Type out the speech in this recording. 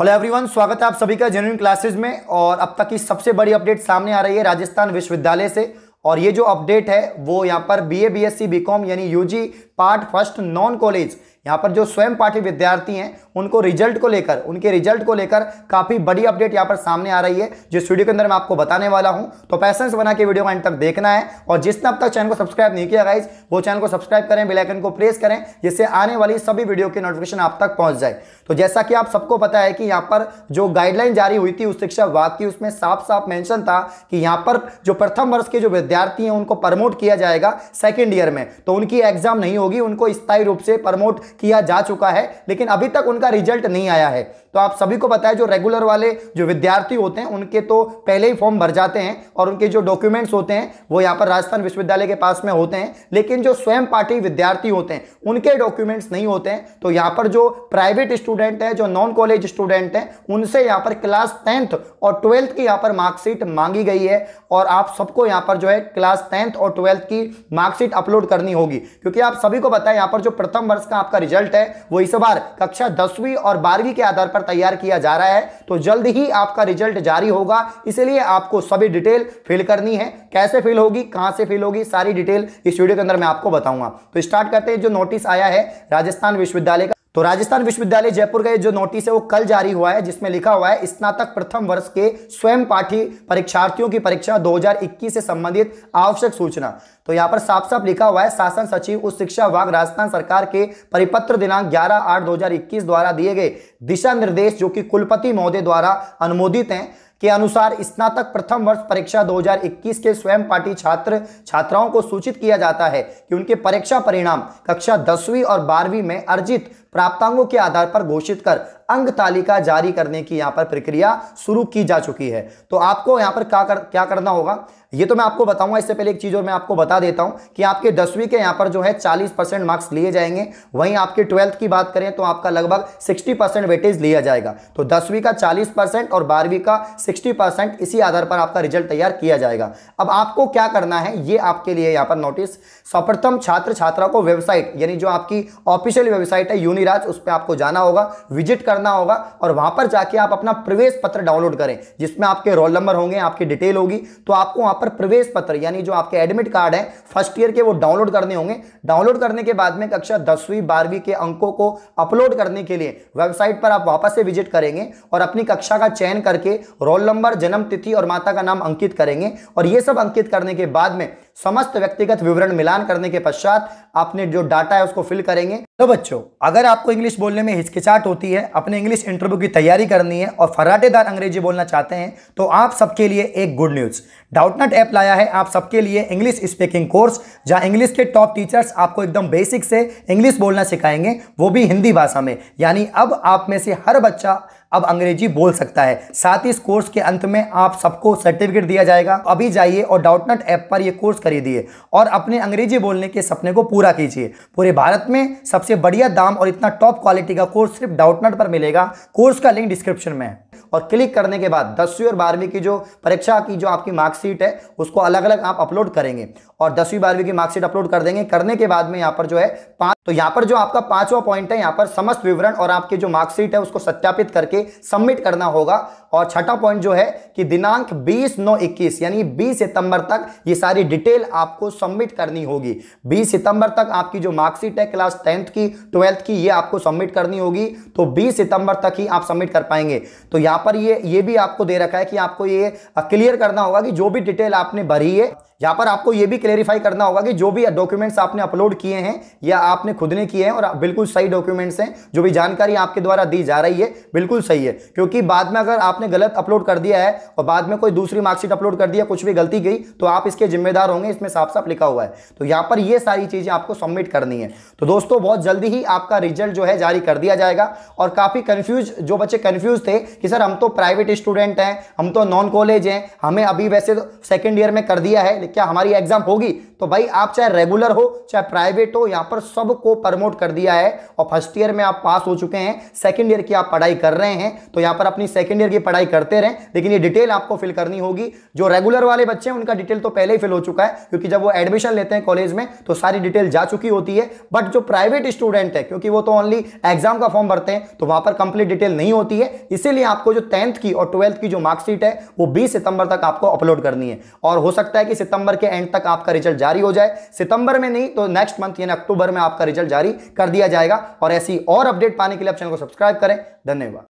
hello everyone स्वागत है आप सभी का जेन्यून क्लासेज में और अब तक की सबसे बड़ी अपडेट सामने आ रही है राजस्थान विश्वविद्यालय से और ये जो अपडेट है वो यहाँ पर B A B S C B com यानी UG part first non college यहाँ पर जो स्वयं पाठी विद्यार्थी हैं उनको रिजल्ट को लेकर उनके रिजल्ट को लेकर काफ़ी बड़ी अपडेट यहाँ पर सामने आ रही है जिस वीडियो के अंदर मैं आपको बताने वाला हूँ तो पैसेंस बना के वीडियो को एंड तक देखना है और जिसने अब तक चैनल को सब्सक्राइब नहीं किया गाइज वो चैनल को सब्सक्राइब करें बिलाइकन को प्रेस करें जिससे आने वाली सभी वीडियो की नोटिफिकेशन आप तक पहुँच जाए तो जैसा कि आप सबको पता है कि यहाँ पर जो गाइडलाइन जारी हुई थी उस शिक्षा विभाग की उसमें साफ साफ मैंशन था कि यहाँ पर जो प्रथम वर्ष के जो विद्यार्थी हैं उनको प्रमोट किया जाएगा सेकेंड ईयर में तो उनकी एग्जाम नहीं होगी उनको स्थायी रूप से प्रमोट किया जा चुका है लेकिन अभी तक उनका रिजल्ट नहीं आया है तो आप सभी को बताया जो रेगुलर वाले जो विद्यार्थी होते हैं उनके तो पहले ही फॉर्म भर जाते हैं और उनके जो डॉक्यूमेंट्स होते हैं वो यहाँ पर राजस्थान विश्वविद्यालय के पास में होते हैं लेकिन जो स्वयं पार्टी विद्यार्थी होते हैं उनके डॉक्यूमेंट्स नहीं होते हैं तो यहाँ पर जो प्राइवेट स्टूडेंट है जो नॉन कॉलेज स्टूडेंट हैं उनसे यहाँ पर क्लास टेंथ और ट्वेल्थ की यहाँ पर मार्कशीट मांगी गई है और आप सबको यहाँ पर जो है क्लास टेंथ और ट्वेल्थ की मार्कशीट अपलोड करनी होगी क्योंकि आप सभी को बताएं यहाँ पर जो प्रथम वर्ष का आपका का रिजल्ट है वो इस बार कक्षा दसवीं और बारहवीं के आधार पर तैयार किया जा रहा है तो जल्द ही आपका रिजल्ट जारी होगा इसलिए आपको सभी डिटेल फिल करनी है कैसे फिल होगी कहां से फिल होगी सारी डिटेल इस वीडियो के अंदर मैं आपको बताऊंगा तो स्टार्ट करते हैं जो नोटिस आया है राजस्थान विश्वविद्यालय का तो राजस्थान विश्वविद्यालय जयपुर का ये जो नोटिस है वो कल जारी हुआ है जिसमें लिखा हुआ है स्नातक प्रथम वर्ष के स्वयं पाठी परीक्षार्थियों की परीक्षा 2021 से संबंधित आवश्यक सूचना तो यहाँ पर साफ साफ लिखा हुआ है शासन सचिव उच्च शिक्षा विभाग राजस्थान सरकार के परिपत्र दिनांक 11 आठ 2021 द्वारा दिए गए दिशा निर्देश जो कि कुलपति महोदय द्वारा अनुमोदित हैं के अनुसार स्नातक प्रथम वर्ष परीक्षा 2021 के स्वयं पाठी छात्र छात्राओं को सूचित किया जाता है कि उनके परीक्षा परिणाम कक्षा दसवीं और बारहवीं में अर्जित प्राप्तांकों के आधार पर घोषित कर अंग तालिका जारी करने की यहां पर प्रक्रिया शुरू की जा चुकी है तो आपको यहां पर क्या कर, क्या करना होगा ये तो मैं आपको बताऊंगा इससे पहले एक चीज और मैं आपको बता देता हूं कि आपके दसवीं के यहां पर जो है 40 परसेंट मार्क्स लिए जाएंगे वहीं आपके ट्वेल्थ की बात करें तो आपका लगभग 60 परसेंट वेटेज लिया जाएगा तो दसवीं का 40 परसेंट और बारहवीं का 60 परसेंट इसी आधार पर आपका रिजल्ट तैयार किया जाएगा अब आपको क्या करना है ये आपके लिए यहाँ पर नोटिस सर्वप्रथम छात्र छात्रा को वेबसाइट यानी जो आपकी ऑफिशियल वेबसाइट है यूनिराज उस पर आपको जाना होगा विजिट कर करना होगा और वहां पर जाके आप अपना प्रवेश पत्र डाउनलोड करें जिसमें आपके रोल नंबर होंगे आपकी डिटेल होगी तो आपको वहां पर प्रवेश पत्र यानी जो आपके एडमिट कार्ड है फर्स्ट ईयर के वो डाउनलोड करने होंगे डाउनलोड करने के बाद में कक्षा दसवीं बारहवीं के अंकों को अपलोड करने के लिए वेबसाइट पर आप वापस से विजिट करेंगे और अपनी कक्षा का चयन करके रोल नंबर जन्म तिथि और माता का नाम अंकित करेंगे और ये सब अंकित करने के बाद में समस्त व्यक्तिगत विवरण मिलान करने के पश्चात आपने जो डाटा है उसको फिल करेंगे तो बच्चों अगर आपको इंग्लिश बोलने में हिचकिचाट होती है अपने इंग्लिश इंटरव्यू की तैयारी करनी है और फराटेदार अंग्रेजी बोलना चाहते हैं तो आप सबके लिए एक गुड न्यूज डाउटनट ऐप लाया है आप सबके लिए इंग्लिश स्पीकिंग कोर्स जहाँ इंग्लिश के टॉप टीचर्स आपको एकदम बेसिक से इंग्लिश बोलना सिखाएंगे वो भी हिंदी भाषा में यानी अब आप में से हर बच्चा अब अंग्रेजी बोल सकता है साथ ही इस कोर्स के अंत में आप सबको सर्टिफिकेट दिया जाएगा अभी जाइए और डाउटनट ऐप पर यह कोर्स खरीदिए और अपने अंग्रेजी बोलने के सपने को पूरा कीजिए पूरे भारत में सबसे बढ़िया दाम और इतना टॉप क्वालिटी का कोर्स सिर्फ डाउटनट पर मिलेगा कोर्स का लिंक डिस्क्रिप्शन में है और क्लिक करने के बाद दसवीं और बारहवीं की जो परीक्षा की जो आपकी मार्कशीट है उसको अलग अलग आप अपलोड करेंगे और दसवीं बारहवीं की मार्कशीट अपलोड कर देंगे करने के बाद में यहाँ पर जो है पाँच तो यहां पर जो आपका पांचवा पॉइंट है यहां पर समस्त विवरण और आपके जो मार्कशीट है उसको सत्यापित करके सबमिट करना होगा और छठा पॉइंट जो है कि दिनांक 20 नौ 21 यानी 20 सितंबर तक ये सारी डिटेल आपको सबमिट करनी होगी 20 सितंबर तक आपकी जो मार्कशीट है क्लास टेंथ की ट्वेल्थ की ये आपको सबमिट करनी होगी तो बीस सितंबर तक ही आप सबमिट कर पाएंगे तो यहां पर ये ये भी आपको दे रखा है कि आपको ये क्लियर करना होगा कि जो भी डिटेल आपने भरी है यहाँ पर आपको ये भी क्लेरिफाई करना होगा कि जो भी डॉक्यूमेंट्स आपने अपलोड किए हैं या आपने खुद ने किए हैं और बिल्कुल सही डॉक्यूमेंट्स हैं जो भी जानकारी आपके द्वारा दी जा रही है बिल्कुल सही है क्योंकि बाद में अगर आपने गलत अपलोड कर दिया है और बाद में कोई दूसरी मार्कशीट अपलोड कर दिया कुछ भी गलती गई तो आप इसके जिम्मेदार होंगे इसमें साफ साफ लिखा हुआ है तो यहाँ पर ये सारी चीज़ें आपको सबमिट करनी है तो दोस्तों बहुत जल्दी ही आपका रिजल्ट जो है जारी कर दिया जाएगा और काफ़ी कन्फ्यूज जो बच्चे कन्फ्यूज थे कि सर हम तो प्राइवेट स्टूडेंट हैं हम तो नॉन कॉलेज हैं हमें अभी वैसे तो सेकेंड ईयर में कर दिया है क्या हमारी एग्जाम होगी तो भाई आप चाहे रेगुलर हो चाहे प्राइवेट हो यहां पर सबको प्रमोट कर दिया है और फर्स्ट ईयर में आप पास हो चुके हैं सेकेंड ईयर की आप पढ़ाई कर रहे हैं तो यहां पर अपनी सेकेंड ईयर की पढ़ाई करते रहें लेकिन ये डिटेल आपको फिल करनी होगी जो रेगुलर वाले बच्चे हैं उनका डिटेल तो पहले ही फिल हो चुका है क्योंकि जब वो एडमिशन लेते हैं कॉलेज में तो सारी डिटेल जा चुकी होती है बट जो प्राइवेट स्टूडेंट है क्योंकि वो तो ओनली एग्जाम का फॉर्म भरते हैं तो वहां पर कंप्लीट डिटेल नहीं होती है इसीलिए आपको जो टेंथ की और ट्वेल्थ की जो मार्कशीट है वो बीस सितंबर तक आपको अपलोड करनी है और हो सकता है कि सितंबर के एंड तक आपका रिजल्ट जा जारी हो जाए सितंबर में नहीं तो नेक्स्ट मंथ यानी अक्टूबर में आपका रिजल्ट जारी कर दिया जाएगा और ऐसी और अपडेट पाने के लिए आप चैनल को सब्सक्राइब करें धन्यवाद